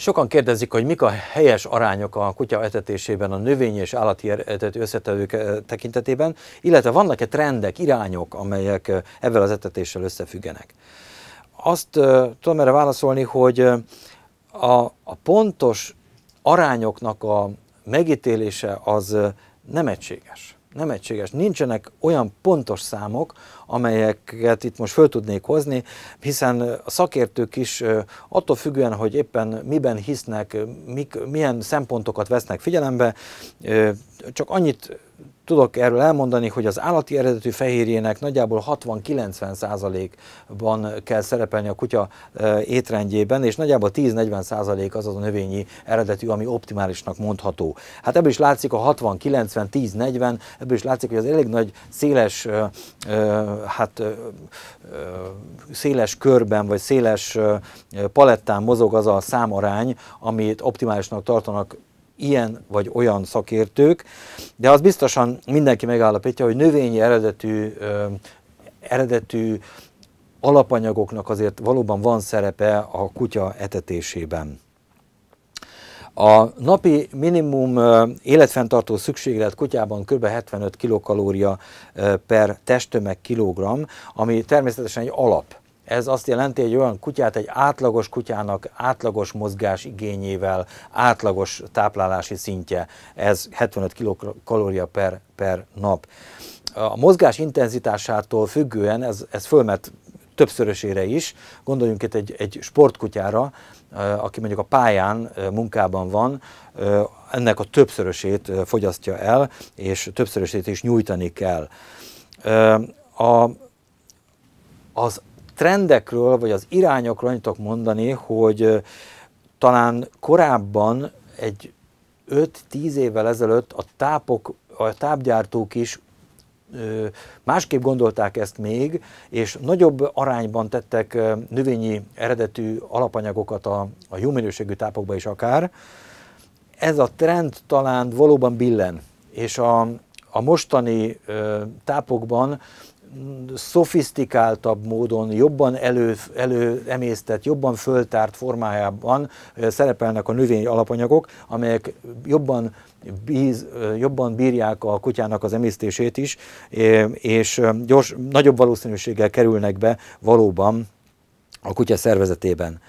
Sokan kérdezik, hogy mik a helyes arányok a kutya etetésében, a növény és állati etető összetevők eh, tekintetében, illetve vannak-e trendek, irányok, amelyek ebben eh, az etetéssel összefüggenek. Azt eh, tudom erre válaszolni, hogy a, a pontos arányoknak a megítélése az nem egységes nem egységes. Nincsenek olyan pontos számok, amelyeket itt most föl tudnék hozni, hiszen a szakértők is attól függően, hogy éppen miben hisznek, mik, milyen szempontokat vesznek figyelembe, csak annyit tudok erről elmondani, hogy az állati eredetű fehérjének nagyjából 60-90%-ban kell szerepelni a kutya e, étrendjében, és nagyjából 10-40% az az a növényi eredetű, ami optimálisnak mondható. Hát ebből is látszik a 60-90-10-40, ebből is látszik, hogy az elég nagy széles, e, e, hát, széles körben, vagy széles palettán mozog az a számarány, amit optimálisnak tartanak ilyen vagy olyan szakértők, de az biztosan mindenki megállapítja, hogy növényi eredetű, ö, eredetű alapanyagoknak azért valóban van szerepe a kutya etetésében. A napi minimum életfenntartó szükséglet kutyában kb. 75 kilokalória per testtömeg kilogramm, ami természetesen egy alap ez azt jelenti, hogy olyan kutyát egy átlagos kutyának átlagos mozgás igényével, átlagos táplálási szintje, ez 75 kilokalória per, per nap. A mozgás intenzitásától függően ez, ez fölmet többszörösére is. Gondoljunk itt egy, egy sportkutyára, eh, aki mondjuk a pályán eh, munkában van, eh, ennek a többszörösét fogyasztja el, és többszörösét is nyújtani kell. A, az trendekről, vagy az irányokról annyit mondani, hogy talán korábban egy 5-10 évvel ezelőtt a tápok, a tápgyártók is másképp gondolták ezt még, és nagyobb arányban tettek növényi eredetű alapanyagokat a, a jó minőségű tápokba is akár. Ez a trend talán valóban billen, és a, a mostani tápokban szofisztikáltabb módon, jobban elő, előemésztett, jobban föltárt formájában szerepelnek a növény alapanyagok, amelyek jobban, bíz, jobban bírják a kutyának az emésztését is, és gyors, nagyobb valószínűséggel kerülnek be valóban a kutya szervezetében.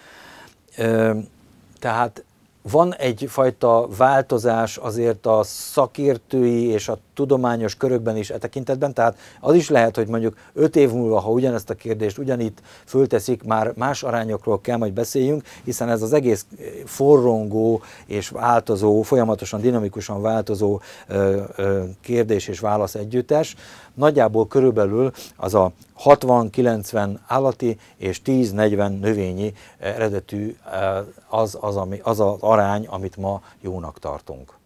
Tehát van egyfajta változás azért a szakértői és a tudományos körökben is e tekintetben, tehát az is lehet, hogy mondjuk öt év múlva, ha ugyanezt a kérdést ugyanitt fölteszik, már más arányokról kell majd beszéljünk, hiszen ez az egész eh, forrongó és változó, folyamatosan dinamikusan változó eh, eh, kérdés és válasz együttes, nagyjából körülbelül az a 60-90 állati és 10-40 növényi eh, eredetű eh, az az, ami, az az arány, amit ma jónak tartunk.